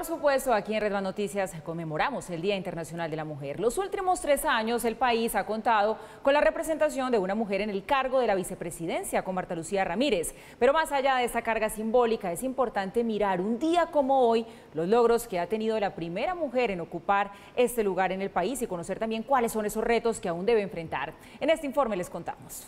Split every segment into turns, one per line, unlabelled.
Por supuesto, aquí en Redman Noticias conmemoramos el Día Internacional de la Mujer. Los últimos tres años el país ha contado con la representación de una mujer en el cargo de la vicepresidencia con Marta Lucía Ramírez. Pero más allá de esta carga simbólica, es importante mirar un día como hoy los logros que ha tenido la primera mujer en ocupar este lugar en el país y conocer también cuáles son esos retos que aún debe enfrentar. En este informe les contamos.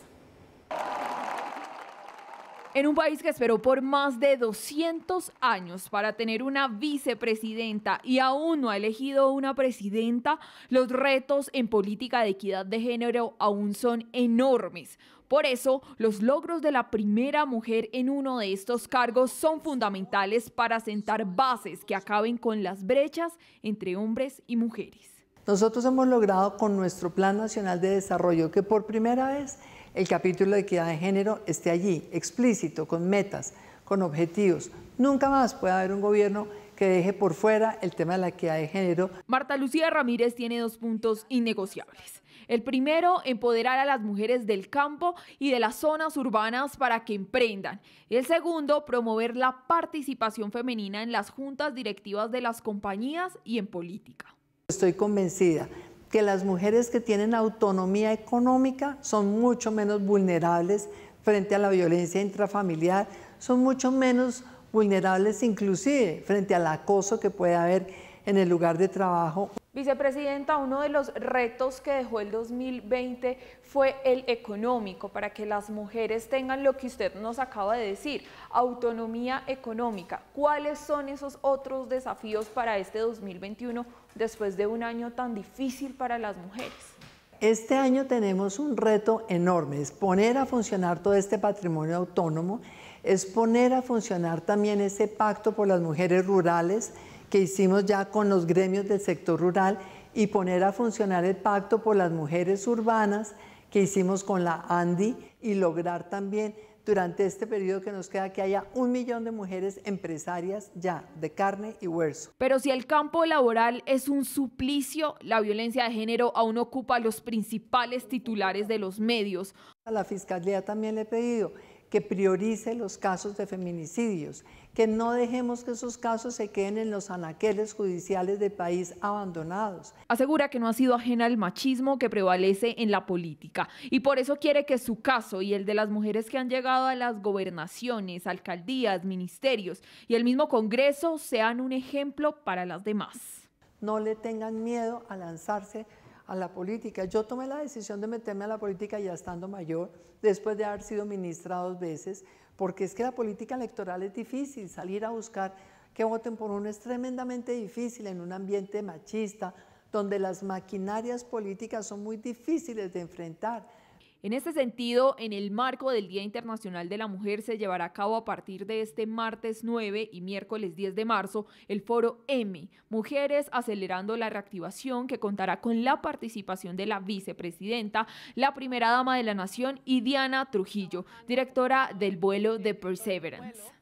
En un país que esperó por más de 200 años para tener una vicepresidenta y aún no ha elegido una presidenta, los retos en política de equidad de género aún son enormes. Por eso, los logros de la primera mujer en uno de estos cargos son fundamentales para sentar bases que acaben con las brechas entre hombres y mujeres.
Nosotros hemos logrado con nuestro Plan Nacional de Desarrollo que por primera vez el capítulo de equidad de género esté allí, explícito, con metas, con objetivos. Nunca más puede haber un gobierno que deje por fuera el tema de la equidad de género.
Marta Lucía Ramírez tiene dos puntos innegociables. El primero, empoderar a las mujeres del campo y de las zonas urbanas para que emprendan. El segundo, promover la participación femenina en las juntas directivas de las compañías y en política.
Estoy convencida que las mujeres que tienen autonomía económica son mucho menos vulnerables frente a la violencia intrafamiliar, son mucho menos vulnerables inclusive frente al acoso que puede haber en el lugar de trabajo.
Vicepresidenta, uno de los retos que dejó el 2020 fue el económico, para que las mujeres tengan lo que usted nos acaba de decir, autonomía económica. ¿Cuáles son esos otros desafíos para este 2021 después de un año tan difícil para las mujeres?
Este año tenemos un reto enorme, es poner a funcionar todo este patrimonio autónomo, es poner a funcionar también ese pacto por las mujeres rurales que hicimos ya con los gremios del sector rural y poner a funcionar el pacto por las mujeres urbanas que hicimos con la ANDI y lograr también durante este periodo que nos queda que haya un millón de mujeres empresarias ya de carne y hueso.
Pero si el campo laboral es un suplicio,
la violencia de género aún ocupa los principales
titulares de los medios.
A la Fiscalía también le he pedido que priorice los casos de feminicidios, que no dejemos que esos casos se queden en los anaqueles judiciales de país abandonados.
Asegura que no ha sido ajena al machismo que prevalece en la política y por eso quiere que su caso y el de las mujeres que han llegado a las gobernaciones, alcaldías, ministerios y el mismo Congreso sean un ejemplo para las demás.
No le tengan miedo a lanzarse a la política. Yo tomé la decisión de meterme a la política ya estando mayor, después de haber sido ministra dos veces, porque es que la política electoral es difícil, salir a buscar que voten por uno es tremendamente difícil en un ambiente machista, donde las maquinarias políticas son muy difíciles de enfrentar en este
sentido, en el marco del Día Internacional de la Mujer se llevará a cabo a partir de este martes 9 y miércoles 10 de marzo el foro M, Mujeres acelerando la reactivación, que contará con la participación de la vicepresidenta, la primera dama de la nación y Diana Trujillo, directora del vuelo de Perseverance.